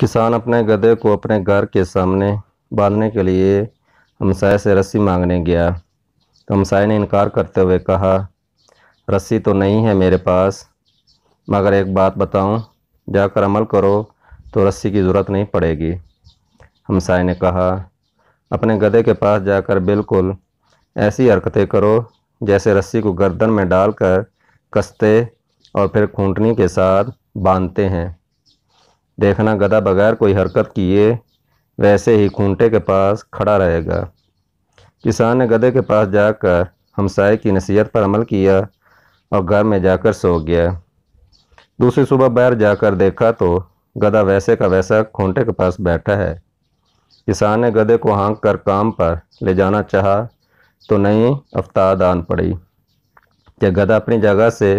किसान अपने गधे को अपने घर के सामने बांधने के लिए हमसाय से रस्सी मांगने गया तो हमसाय ने इनकार करते हुए कहा रस्सी तो नहीं है मेरे पास मगर एक बात बताऊं जाकर अमल करो तो रस्सी की ज़रूरत नहीं पड़ेगी हमसाय ने कहा अपने गधे के पास जाकर बिल्कुल ऐसी हरकतें करो जैसे रस्सी को गर्दन में डालकर कसते और फिर खूंटनी के साथ बांधते हैं देखना गधा बगैर कोई हरकत किए वैसे ही खूंटे के पास खड़ा रहेगा किसान ने गधे के पास जाकर हमसाय की नसीहत पर अमल किया और घर में जाकर सो गया दूसरी सुबह बाहर जाकर देखा तो गधा वैसे का वैसा खूंटे के पास बैठा है किसान ने गधे को हाँक कर काम पर ले जाना चाहा तो नई अफ्ताद आन पड़ी यह गधा अपनी जगह से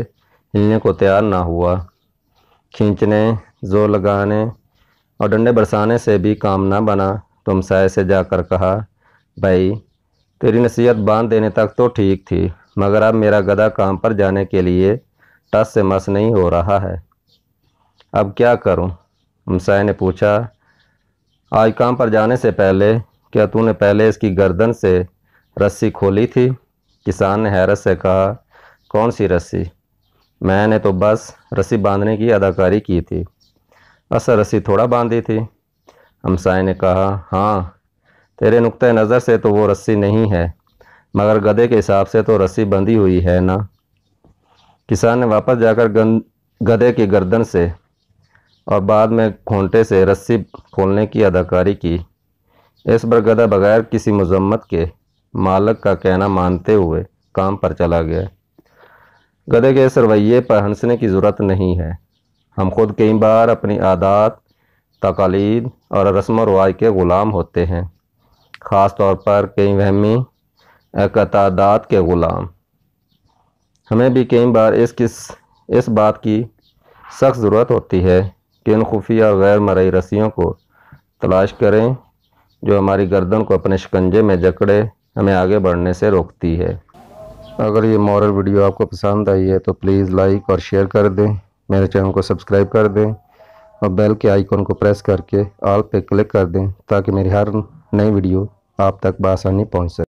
हिलने को तैयार ना हुआ खींचने जोर लगाने और डंडे बरसाने से भी काम ना बना तुम साय से जाकर कहा भाई तेरी नसीहत बांध देने तक तो ठीक थी मगर अब मेरा गधा काम पर जाने के लिए टस से मस नहीं हो रहा है अब क्या करूं? हमसाय ने पूछा आज काम पर जाने से पहले क्या तूने पहले इसकी गर्दन से रस्सी खोली थी किसान ने हैरत से कहा कौन सी रस्सी मैंने तो बस रस्सी बांधने की अदाकारी की थी असर रस्सी थोड़ा बांधी थी हमसाय ने कहा हाँ तेरे नुक़ नज़र से तो वो रस्सी नहीं है मगर गधे के हिसाब से तो रस्सी बंधी हुई है ना किसान ने वापस जाकर गधे की गर्दन से और बाद में घोंटे से रस्सी खोलने की अदाकारी की इस पर गधा बगैर किसी मजम्मत के मालक का कहना मानते हुए काम पर चला गया गधे के इस रवैये पर हंसने की ज़रूरत नहीं है हम खुद कई बार अपनी आदात तकालीद और रस्म रवाज के ग़ुलाम होते हैं ख़ास तौर पर कई वहमी एकतादात के ग़ुलाम हमें भी कई बार इस किस इस बात की सख्त ज़रूरत होती है कि इन खुफिया गैर मरई रस्सियों को तलाश करें जो हमारी गर्दन को अपने शिकंजे में जकड़े हमें आगे बढ़ने से रोकती है अगर ये मॉरल वीडियो आपको पसंद आई है तो प्लीज़ लाइक और शेयर कर दें मेरे चैनल को सब्सक्राइब कर दें और बेल के आइकॉन को प्रेस करके ऑल पे क्लिक कर दें ताकि मेरी हर नई वीडियो आप तक बसानी पहुँच सके